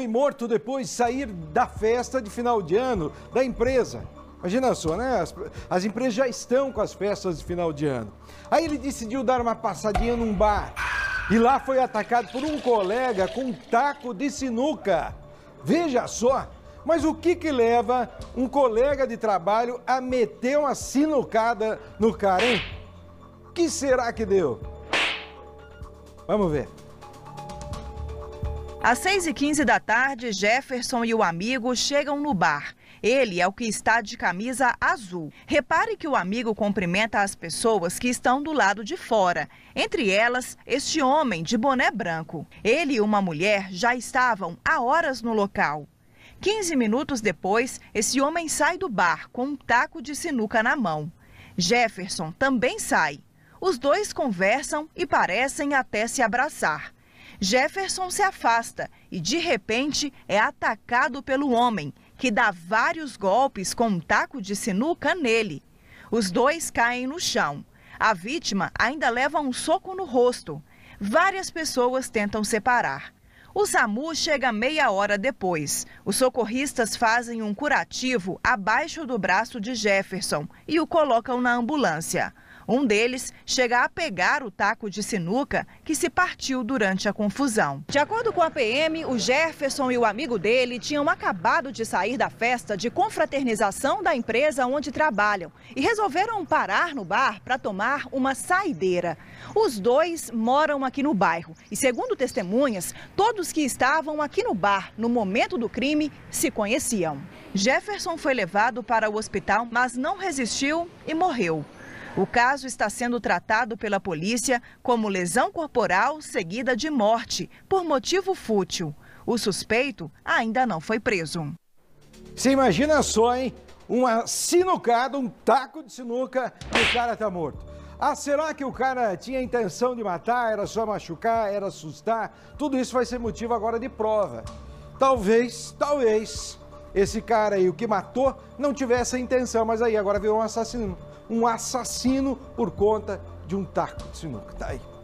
foi morto depois de sair da festa de final de ano da empresa. Imagina só, né? As, as, empresas já estão com as festas de final de ano. Aí ele decidiu dar uma passadinha num bar. E lá foi atacado por um colega com um taco de sinuca. Veja só. Mas o que que leva um colega de trabalho a meter uma sinucada no cara, hein? O que será que deu? Vamos ver. Às 6h15 da tarde, Jefferson e o amigo chegam no bar. Ele é o que está de camisa azul. Repare que o amigo cumprimenta as pessoas que estão do lado de fora, entre elas este homem de boné branco. Ele e uma mulher já estavam há horas no local. 15 minutos depois, esse homem sai do bar com um taco de sinuca na mão. Jefferson também sai. Os dois conversam e parecem até se abraçar. Jefferson se afasta e, de repente, é atacado pelo homem, que dá vários golpes com um taco de sinuca nele. Os dois caem no chão. A vítima ainda leva um soco no rosto. Várias pessoas tentam separar. O SAMU chega meia hora depois. Os socorristas fazem um curativo abaixo do braço de Jefferson e o colocam na ambulância. Um deles chega a pegar o taco de sinuca que se partiu durante a confusão. De acordo com a PM, o Jefferson e o amigo dele tinham acabado de sair da festa de confraternização da empresa onde trabalham e resolveram parar no bar para tomar uma saideira. Os dois moram aqui no bairro e, segundo testemunhas, todos que estavam aqui no bar no momento do crime se conheciam. Jefferson foi levado para o hospital, mas não resistiu e morreu. O caso está sendo tratado pela polícia como lesão corporal seguida de morte, por motivo fútil. O suspeito ainda não foi preso. Você imagina só, hein? Uma sinucada, um taco de sinuca e o cara tá morto. Ah, será que o cara tinha intenção de matar? Era só machucar? Era assustar? Tudo isso vai ser motivo agora de prova. Talvez, talvez, esse cara aí, o que matou, não tivesse a intenção, mas aí agora virou um assassino um assassino por conta de um taco de sinuca. Tá aí.